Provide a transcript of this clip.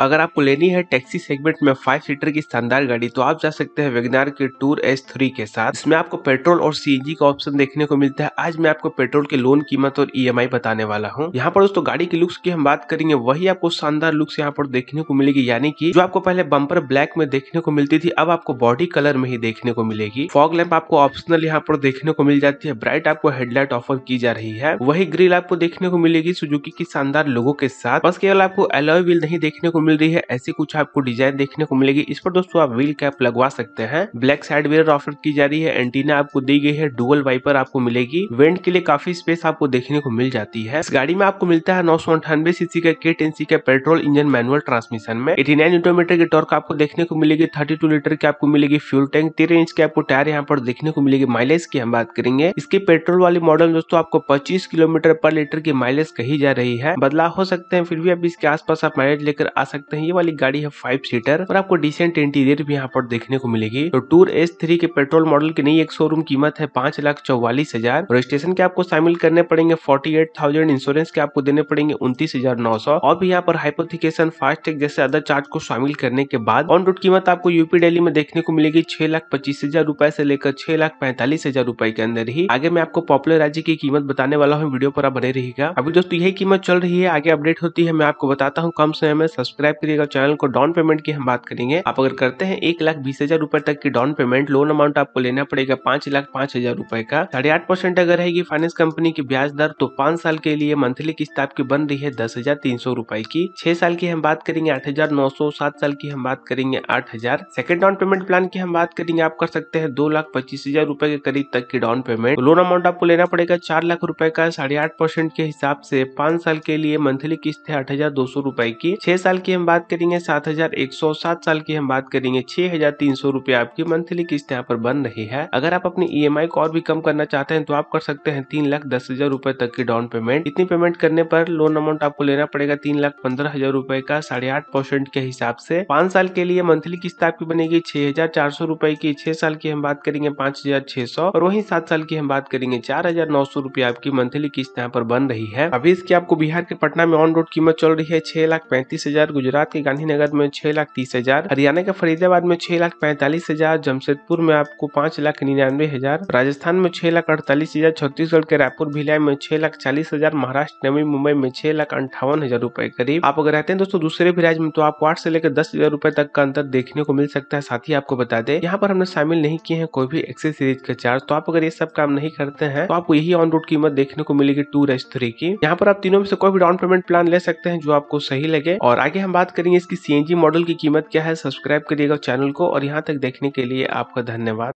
अगर आपको लेनी है टैक्सी सेगमेंट में फाइव सीटर की शानदार गाड़ी तो आप जा सकते हैं वेगनार के टूर एस थ्री के साथ इसमें आपको पेट्रोल और सीएनजी का ऑप्शन देखने को मिलता है आज मैं आपको पेट्रोल के लोन कीमत और ईएमआई e बताने वाला हूँ यहाँ पर दोस्तों गाड़ी के लुक्स की हम बात करेंगे वही आपको शानदार लुक्स यहाँ पर देखने को मिलेगी यानी की जो आपको पहले बंपर ब्लैक में देखने को मिलती थी अब आपको बॉडी कलर में ही देखने को मिलेगी फॉग लैम्प आपको ऑप्शनल यहाँ पर देखने को मिल जाती है ब्राइट आपको हेडलाइट ऑफर की जा रही है वही ग्रिल आपको देखने को मिलेगी सुजुकी की शानदार लोगों के साथ बस केवल आपको एलॉय व्हील नहीं देखने को मिल रही है ऐसी कुछ आपको डिजाइन देखने को मिलेगी इस पर दोस्तों आप व्हील कैप लगवा सकते हैं ब्लैक साइड मिरर ऑफर की जा रही है एंटीना आपको दी गई है डुअल वाइपर आपको मिलेगी वेंट के लिए काफी स्पेस आपको देखने को मिल जाती है इस गाड़ी में आपको मिलता है नौ सौ सीसी का के टेन सी का पेट्रोल इंजन मैनुअल ट्रांसमिशन में एटी नाइन न्यूटोमीटर की टॉर्क आपको देखने को मिलेगी थर्टी टू लीटर की आपको मिलेगी फ्यूल टैंक तेरह इंच के आपको टायर यहाँ पर देखने को मिलेगी माइलेज की हम बात करेंगे इसके पेट्रोल वाले मॉडल दोस्तों आपको पच्चीस किलोमीटर पर लीटर की माइलेज कही जा रही है बदलाव हो सकते हैं फिर भी अब इसके आसपास आप माइलेज लेकर आ सकते हैं ये वाली गाड़ी है फाइव सीटर और आपको डिसेंट इंटीरियर भी यहाँ पर देखने को मिलेगी तो टूर एस थ्री के पेट्रोल मॉडल की नई एक शोरूम कीमत है पांच लाख चौवालीस हजार रजिस्ट्रेशन के आपको शामिल करने पड़ेंगे फोर्टी एट थाउजेंड इंश्योरेंस के आपको देने पड़ेंगे उन्तीस हजार नौ सौ और भी यहाँ पर हाइपोथिकेशन फास्टैग जैसे अदर चार्ज को शामिल करने के बाद ऑन रोड कीमत आपको यूपी डेली में देखने को मिलेगी छह लाख पच्चीस हजार रूपए से लेकर छह लाख पैंतालीस हजार रूपए के अंदर ही आगे मैं आपको पॉपुलर राज्य की कीमत बताने वाला हूँ वीडियो पर आप बने रहेगा अभी दोस्तों यही कीमत चल रही है आगे अपडेट होती है मैं आपको बताता हूँ कम समय में सब्सक्राइब सब्सक्राइब करिएगा चैनल को डाउन पेमेंट की हम बात करेंगे आप अगर करते हैं एक लाख बीस हजार रूपए तक की डाउन पेमेंट लोन अमाउंट आपको लेना पड़ेगा पांच लाख पांच हजार रूपए का साढ़े आठ परसेंट अगर रहेगी फाइनेंस कंपनी की ब्याज दर तो पांच साल के लिए मंथली किस्त आपकी बन रही है दस हजार तीन सौ रूपए की छह साल की हम बात करेंगे आठ हजार नौ सौ सात साल की हम बात करेंगे आठ हजार सेकंड डाउन पेमेंट प्लान की हम बात करेंगे आप कर सकते हैं दो लाख पच्चीस हजार रूपए के करीब तक की डाउन पेमेंट लोन अमाउंट आपको लेना पड़ेगा चार लाख रूपए का साढ़े आठ परसेंट के हिसाब से पांच साल के लिए मंथली किस्त है आठ हजार दो सौ रूपये की छह साल की हम बात करेंगे सात हजार एक सौ सात साल की हम बात करेंगे छह हजार तीन सौ रुपए आपकी मंथली किस्त यहाँ पर बन रही है अगर आप अपनी ई e को और भी कम करना चाहते हैं तो आप कर सकते हैं तीन लाख दस हजार रूपए तक की डाउन पेमेंट इतनी पेमेंट करने पर लोन अमाउंट आपको लेना पड़ेगा तीन लाख पंद्रह हजार रूपए का साढ़े आठ परसेंट के हिसाब से पांच साल के लिए मंथली किस्त आपकी बनेगी छह हजार चार सौ रूपए की छह साल की हम बात करेंगे पांच हजार छह सौ और वही सात साल की हम बात करेंगे चार हजार नौ सौ रूपये आपकी मंथली किस्त यहाँ पर बन रही है अभी इसकी आपको बिहार के पटना में ऑन रोड कीमत चल रही है छह लाख पैंतीस हजार गुजरात के गांधीनगर में छह लाख तीस हजार हरियाणा के फरीदाबाद में छह लाख पैंतालीस हजार जमशेदपुर में आपको पांच लाख निन्यानवे हजार राजस्थान में छह लाख अड़तालीस हजार छत्तीसगढ़ के रायपुर भिलाई में छह लाख चालीस हजार महाराष्ट्र नवी मुंबई में छह लाख अंठावन हजार रूपए करीब आप अगर रहते हैं दोस्तों दूसरे भी राज्य में तो आपको आठ से लेकर दस हजार रूपए तक का अंतर देखने को मिल सकता है साथ ही आपको बता दें यहाँ पर हमने शामिल नहीं किए हैं कोई भी एक्सेस सीरीज का चार्ज तो आप अगर ये सब काम नहीं करते हैं तो आपको यही ऑन रोड कीमत देखने को मिलेगी टू रेस थ्री की यहाँ पर आप तीनों में से कोई भी डाउन पेमेंट प्लान ले सकते हैं जो आपको सही लगे और आगे हम बात करेंगे इसकी सी मॉडल की कीमत क्या है सब्सक्राइब करिएगा चैनल को और यहाँ तक देखने के लिए आपका धन्यवाद